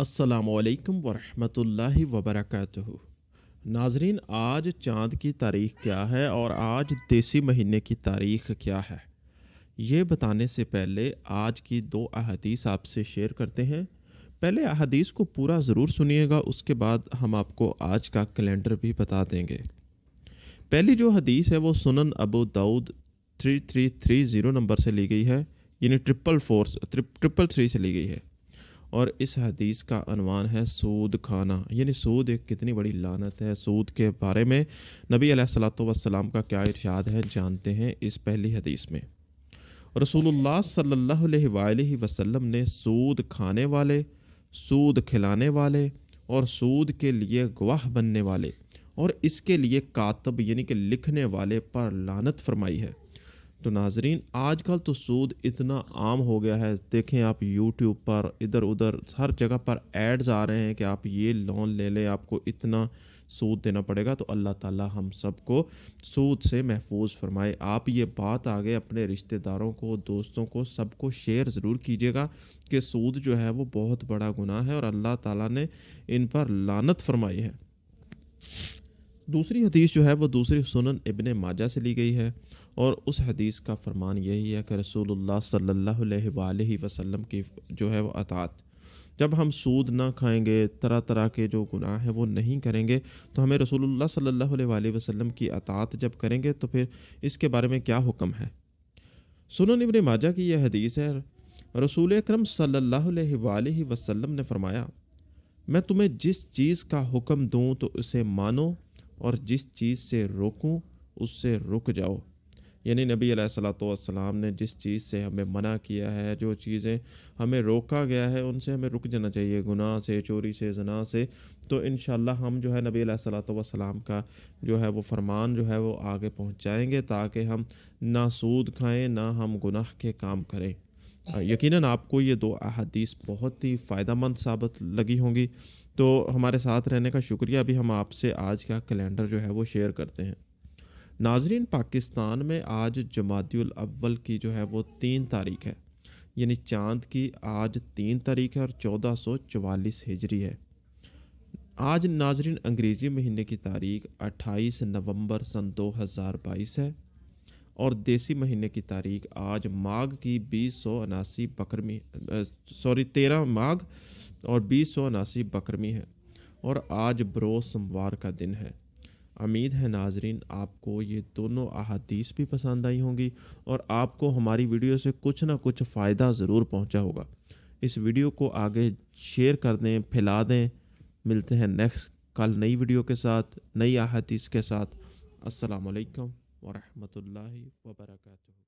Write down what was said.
असलकम वरहमल वबरक नाजरीन आज चाँद की तारीख क्या है और आज देसी महीने की तारीख क्या है ये बताने से पहले आज की दो अहदीस आपसे शेयर करते हैं पहले अहदीस को पूरा ज़रूर सुनिएगा उसके बाद हम आपको आज का कैलेंडर भी बता देंगे पहली जो हदीस है वो Sunan Abu Dawud three three three zero number से ली गई है यानी ट्रिपल फोर ट्रिपल थ्री से ली गई है और इस हदीस का अनवान है सूद खाना यानी सूद एक कितनी बड़ी लानत है सूद के बारे में नबी सलाम का क्या इरशाद है जानते हैं इस पहली हदीस में रसूलुल्लाह सल्लल्लाहु अलैहि वसल्लम ने सूद खाने वाले सूद खिलाने वाले और सूद के लिए गवाह बनने वाले और इसके लिए कातब यानी कि लिखने वाले पर लानत फरमाई है तो नाजरीन आजकल तो सूद इतना आम हो गया है देखें आप यूट्यूब पर इधर उधर हर जगह पर एड्स आ रहे हैं कि आप ये लोन ले लें आपको इतना सूद देना पड़ेगा तो अल्लाह ताला हम सबको सूद से महफूज फरमाए आप ये बात आगे अपने रिश्तेदारों को दोस्तों को सबको शेयर ज़रूर कीजिएगा कि सूद जो है वो बहुत बड़ा गुनाह है और अल्लाह ताला ने इन पर लानत फरमाई है दूसरी हदीस जो है वो दूसरी सुनन इबन माजा से ली गई है और उस हदीस का फरमान यही है कि रसूलुल्लाह सल्लल्लाहु अलैहि वसल्लम की जो है वो अतात जब हम सूद ना खाएंगे तरह तरह के जो गुनाह हैं वो नहीं करेंगे तो हमें रसूलुल्लाह सल्लल्लाहु अलैहि वसल्लम की अतात जब करेंगे तो फिर इसके बारे में क्या हुक्म है सुनन इबन माजा की यह हदीस है रसूल अक्रम सल्लल्लाहु अलैहि वसल्लम ने फरमाया मैं तुम्हें जिस चीज़ का हुक्म दूँ तो उसे मानो और जिस चीज़ से रोकूं उससे रुक जाओ यानी नबी सलाम ने जिस चीज़ से हमें मना किया है जो चीज़ें हमें रोका गया है उनसे हमें रुक जाना चाहिए गुनाह से चोरी से जना से तो इन हम जो है नबी सलाम का जो है वो फरमान जो है वो आगे पहुँचाएँगे ताकि हम ना सूद खाएँ ना हम गुनाह के काम करें यकीनन आपको ये दो अदीस बहुत ही फ़ायदा मंद साबित लगी होंगी तो हमारे साथ रहने का शुक्रिया अभी हम आपसे आज का कैलेंडर जो है वो शेयर करते हैं नाजरीन पाकिस्तान में आज जमातुल अव्वल की जो है वो तीन तारीख है यानी चांद की आज तीन तारीख है और चौदह सौ चवालीस हिजरी है आज नाजरीन अंग्रेज़ी महीने की तारीख अट्ठाईस नवंबर सन दो हज़ार बाईस है और देसी महीने की तारीख आज माघ की बीस सौ उनासी बकरमी सॉरी तेरह माघ और बीस सौ उनासी बकरमी है और आज ब्रो सोमवार का दिन है उम्मीद है नाजरीन आपको ये दोनों अहादीस भी पसंद आई होंगी और आपको हमारी वीडियो से कुछ ना कुछ फ़ायदा ज़रूर पहुंचा होगा इस वीडियो को आगे शेयर कर दें फैला दें मिलते हैं नेक्स्ट कल नई वीडियो के साथ नई अहादीस के साथ असलकम वरहमल वर्का